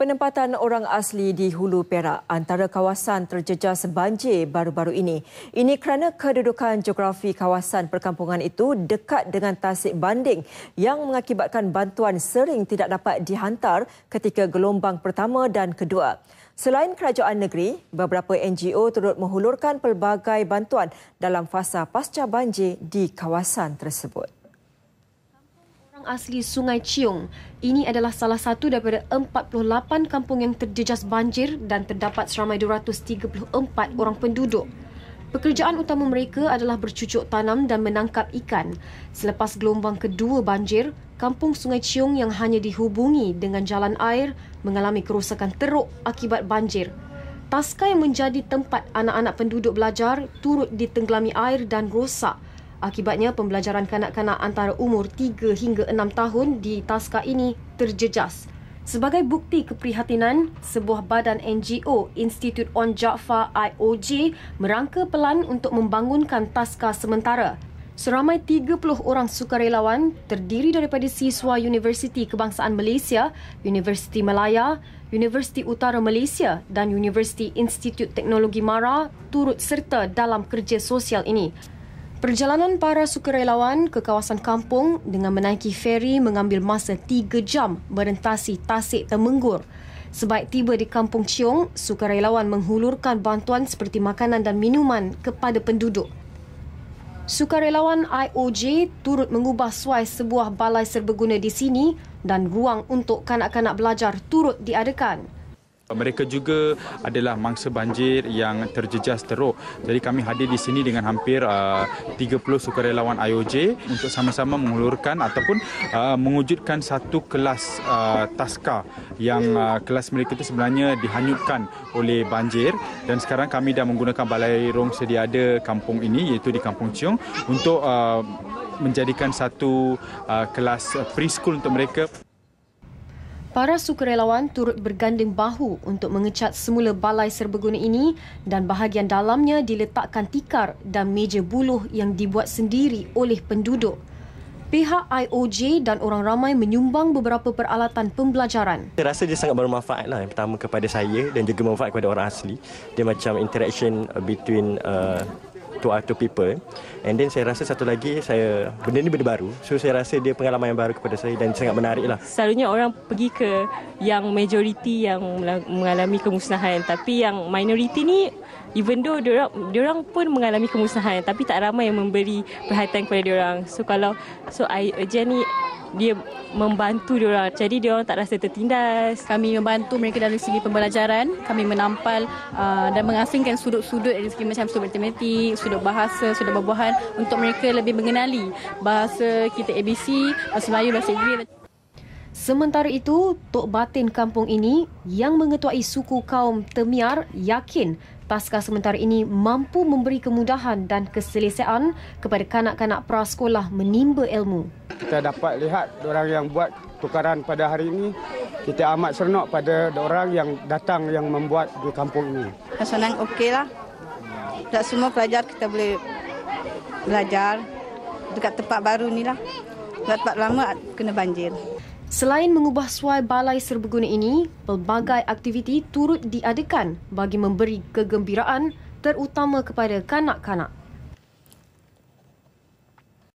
Penempatan orang asli di Hulu Perak antara kawasan terjejas banjir baru-baru ini. Ini kerana kedudukan geografi kawasan perkampungan itu dekat dengan tasik banding yang mengakibatkan bantuan sering tidak dapat dihantar ketika gelombang pertama dan kedua. Selain kerajaan negeri, beberapa NGO turut menghulurkan pelbagai bantuan dalam fasa pasca banjir di kawasan tersebut. Kampung asli Sungai Ciung. Ini adalah salah satu daripada 48 kampung yang terjejas banjir dan terdapat seramai 234 orang penduduk. Pekerjaan utama mereka adalah bercucuk tanam dan menangkap ikan. Selepas gelombang kedua banjir, kampung Sungai Ciung yang hanya dihubungi dengan jalan air mengalami kerosakan teruk akibat banjir. Taska yang menjadi tempat anak-anak penduduk belajar turut ditenggelami air dan rosak. Akibatnya, pembelajaran kanak-kanak antara umur 3 hingga 6 tahun di taska ini terjejas. Sebagai bukti keprihatinan, sebuah badan NGO, Institut on Jaffa IOJ, merangka pelan untuk membangunkan taska sementara. Seramai 30 orang sukarelawan terdiri daripada siswa Universiti Kebangsaan Malaysia, Universiti Malaya, Universiti Utara Malaysia dan Universiti Institut Teknologi Mara turut serta dalam kerja sosial ini. Perjalanan para sukarelawan ke kawasan kampung dengan menaiki feri mengambil masa 3 jam merentasi Tasik Temenggur. Sebaik tiba di Kampung Ciong, sukarelawan menghulurkan bantuan seperti makanan dan minuman kepada penduduk. Sukarelawan IOJ turut mengubah suai sebuah balai serbaguna di sini dan ruang untuk kanak-kanak belajar turut diadakan. Mereka juga adalah mangsa banjir yang terjejas teruk. Jadi kami hadir di sini dengan hampir uh, 30 sukarelawan IOJ untuk sama-sama mengulurkan ataupun uh, mewujudkan satu kelas uh, taska yang uh, kelas mereka itu sebenarnya dihanyutkan oleh banjir dan sekarang kami dah menggunakan balai rong sedia ada kampung ini iaitu di Kampung Ciong untuk uh, menjadikan satu uh, kelas uh, preschool untuk mereka. Para sukarelawan turut berganding bahu untuk mengecat semula balai serbaguna ini dan bahagian dalamnya diletakkan tikar dan meja buluh yang dibuat sendiri oleh penduduk. Pihak IOJ dan orang ramai menyumbang beberapa peralatan pembelajaran. Saya rasa dia sangat bermanfaat lah. Yang pertama kepada saya dan juga bermanfaat kepada orang asli. Dia macam interaction uh, between uh, to other people. And then saya rasa satu lagi saya benda ni benda baru. So saya rasa dia pengalaman yang baru kepada saya dan sangat menarik lah. Selalunya orang pergi ke yang majoriti yang mengalami kemusnahan tapi yang minoriti ni even though dia orang dia orang pun mengalami kemusnahan tapi tak ramai yang memberi perhatian kepada dia orang. So kalau so I urgent ni dia membantu dia orang. Jadi dia orang tak rasa tertindas. Kami membantu mereka dari segi pembelajaran, kami menampal uh, dan mengasingkan sudut-sudut dari segi macam sudut matematik, sudut bahasa, sudut berbuahan untuk mereka lebih mengenali bahasa kita ABC, bahasa Melayu, bahasa Inggeris. Sementara itu, Tok Batin kampung ini yang mengetuai suku kaum Temiar yakin pasca sementara ini mampu memberi kemudahan dan keselesaan kepada kanak-kanak prasekolah menimba ilmu. Kita dapat lihat orang yang buat tukaran pada hari ini, kita amat senang pada orang yang datang yang membuat di kampung ini. Senang okeylah. Tak semua pelajar kita boleh belajar dekat tempat baru ni lah. Tempat lama kena banjir. Selain mengubah suai balai serbaguna ini, pelbagai aktiviti turut diadakan bagi memberi kegembiraan terutama kepada kanak-kanak.